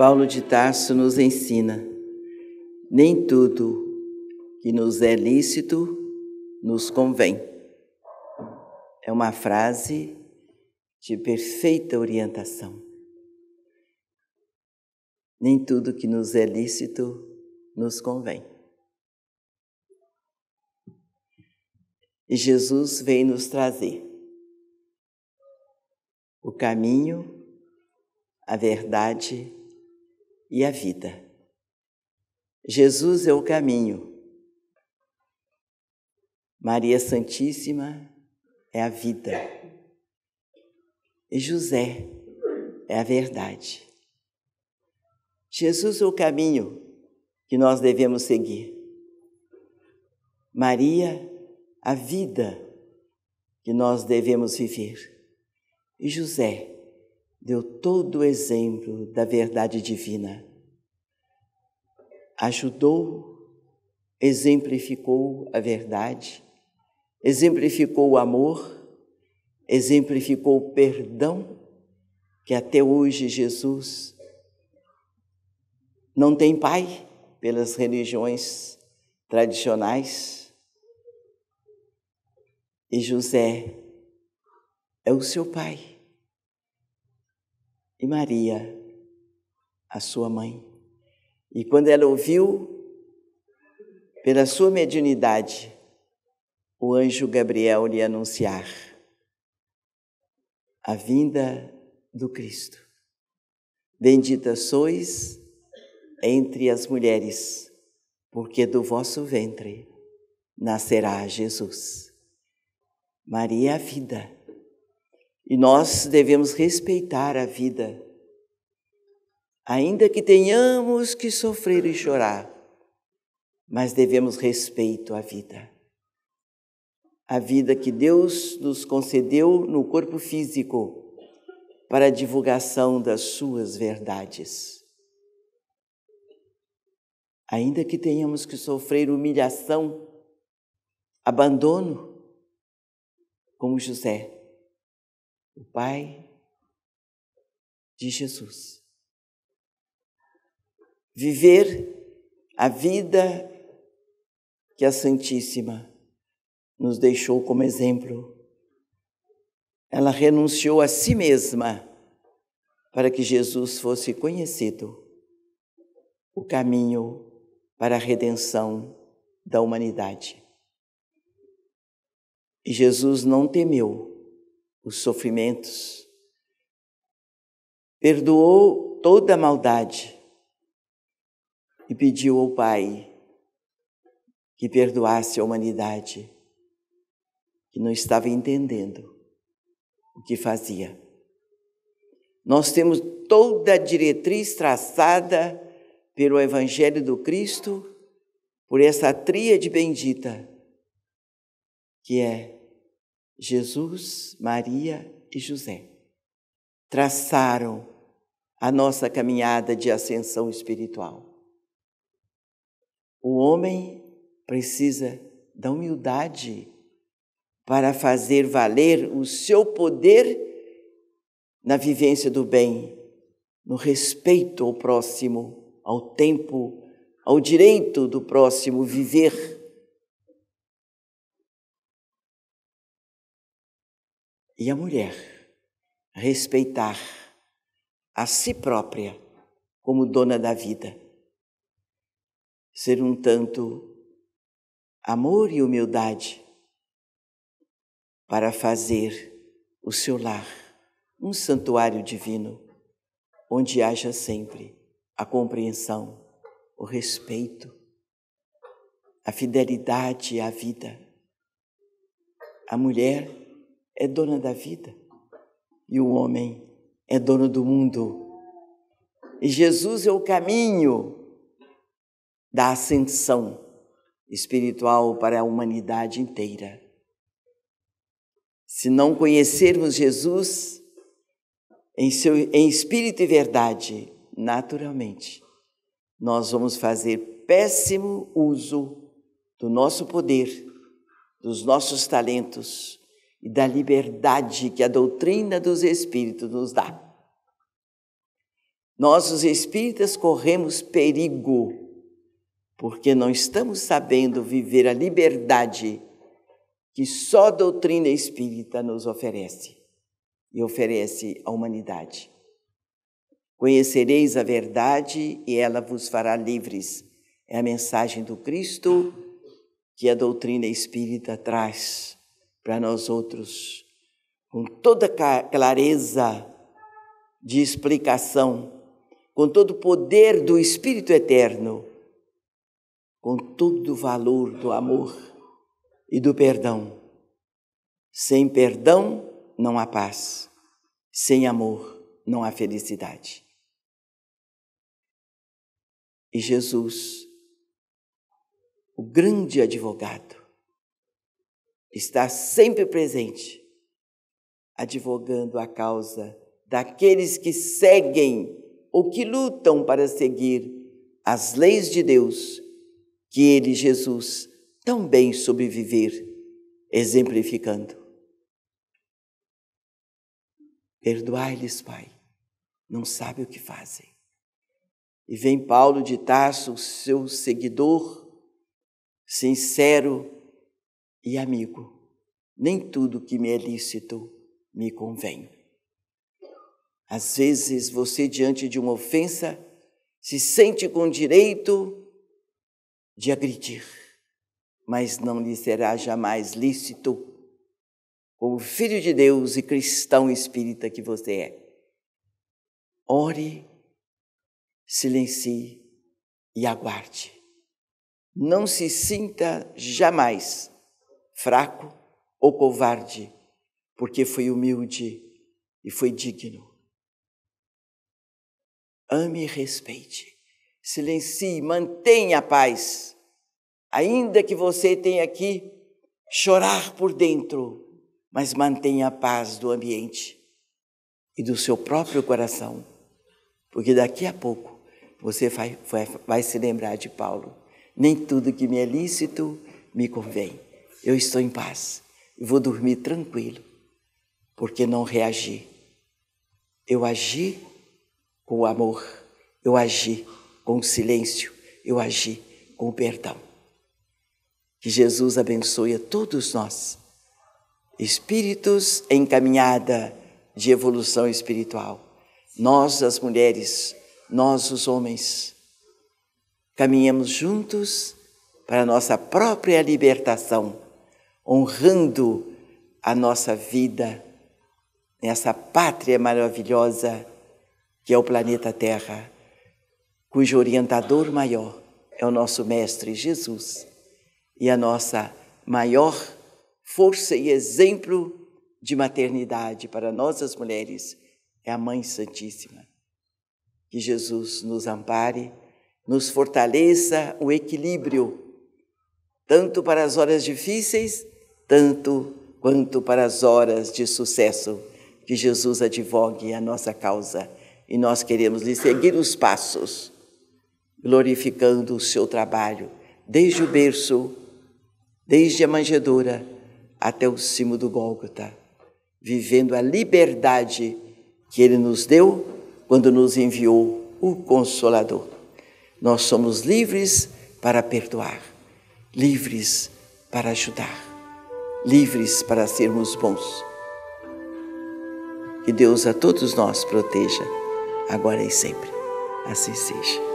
Paulo de Tarso nos ensina: nem tudo que nos é lícito nos convém. É uma frase de perfeita orientação. Nem tudo que nos é lícito nos convém. E Jesus vem nos trazer o caminho, a verdade e a vida. Jesus é o caminho. Maria Santíssima é a vida. E José é a verdade. Jesus é o caminho que nós devemos seguir. Maria, a vida que nós devemos viver. E José, deu todo o exemplo da verdade divina. Ajudou, exemplificou a verdade, exemplificou o amor, exemplificou o perdão, que até hoje Jesus não tem pai pelas religiões tradicionais. E José é o seu pai e Maria, a sua mãe. E quando ela ouviu, pela sua mediunidade, o anjo Gabriel lhe anunciar a vinda do Cristo. Bendita sois entre as mulheres, porque do vosso ventre nascerá Jesus. Maria, é a vida e nós devemos respeitar a vida, ainda que tenhamos que sofrer e chorar, mas devemos respeito à vida. A vida que Deus nos concedeu no corpo físico para a divulgação das suas verdades. Ainda que tenhamos que sofrer humilhação, abandono, como José o Pai de Jesus. Viver a vida que a Santíssima nos deixou como exemplo. Ela renunciou a si mesma para que Jesus fosse conhecido, o caminho para a redenção da humanidade. E Jesus não temeu os sofrimentos, perdoou toda a maldade e pediu ao Pai que perdoasse a humanidade que não estava entendendo o que fazia. Nós temos toda a diretriz traçada pelo Evangelho do Cristo, por essa tríade bendita, que é Jesus, Maria e José traçaram a nossa caminhada de ascensão espiritual. O homem precisa da humildade para fazer valer o seu poder na vivência do bem, no respeito ao próximo, ao tempo, ao direito do próximo viver e a mulher respeitar a si própria como dona da vida, ser um tanto amor e humildade para fazer o seu lar um santuário divino onde haja sempre a compreensão, o respeito, a fidelidade à vida. A mulher é dona da vida e o homem é dono do mundo. E Jesus é o caminho da ascensão espiritual para a humanidade inteira. Se não conhecermos Jesus em, seu, em espírito e verdade, naturalmente, nós vamos fazer péssimo uso do nosso poder, dos nossos talentos, e da liberdade que a doutrina dos Espíritos nos dá. Nós, os espíritas, corremos perigo porque não estamos sabendo viver a liberdade que só a doutrina espírita nos oferece e oferece à humanidade. Conhecereis a verdade e ela vos fará livres. É a mensagem do Cristo que a doutrina espírita traz para nós outros, com toda clareza de explicação, com todo o poder do Espírito Eterno, com todo o valor do amor e do perdão. Sem perdão não há paz, sem amor não há felicidade. E Jesus, o grande advogado, está sempre presente, advogando a causa daqueles que seguem ou que lutam para seguir as leis de Deus, que ele, Jesus, tão bem soube viver, exemplificando. Perdoai-lhes, Pai, não sabe o que fazem. E vem Paulo de Tarso, seu seguidor, sincero, e amigo, nem tudo que me é lícito me convém. Às vezes você, diante de uma ofensa, se sente com direito de agredir, mas não lhe será jamais lícito, como filho de Deus e cristão espírita que você é. Ore, silencie e aguarde. Não se sinta jamais fraco ou covarde, porque foi humilde e foi digno. Ame e respeite, silencie, mantenha a paz, ainda que você tenha que chorar por dentro, mas mantenha a paz do ambiente e do seu próprio coração, porque daqui a pouco você vai, vai, vai se lembrar de Paulo. Nem tudo que me é lícito me convém eu estou em paz, vou dormir tranquilo, porque não reagi. Eu agi com o amor, eu agi com o silêncio, eu agi com o perdão. Que Jesus abençoe a todos nós, espíritos em caminhada de evolução espiritual, nós, as mulheres, nós, os homens, caminhamos juntos para a nossa própria libertação honrando a nossa vida nessa pátria maravilhosa que é o planeta Terra, cujo orientador maior é o nosso Mestre Jesus e a nossa maior força e exemplo de maternidade para nós as mulheres é a Mãe Santíssima. Que Jesus nos ampare, nos fortaleça o equilíbrio, tanto para as horas difíceis tanto quanto para as horas de sucesso que Jesus advogue a nossa causa. E nós queremos lhe seguir os passos, glorificando o seu trabalho, desde o berço, desde a manjedoura até o cimo do Gólgota, vivendo a liberdade que ele nos deu quando nos enviou o Consolador. Nós somos livres para perdoar, livres para ajudar livres para sermos bons. Que Deus a todos nós proteja, agora e sempre. Assim seja.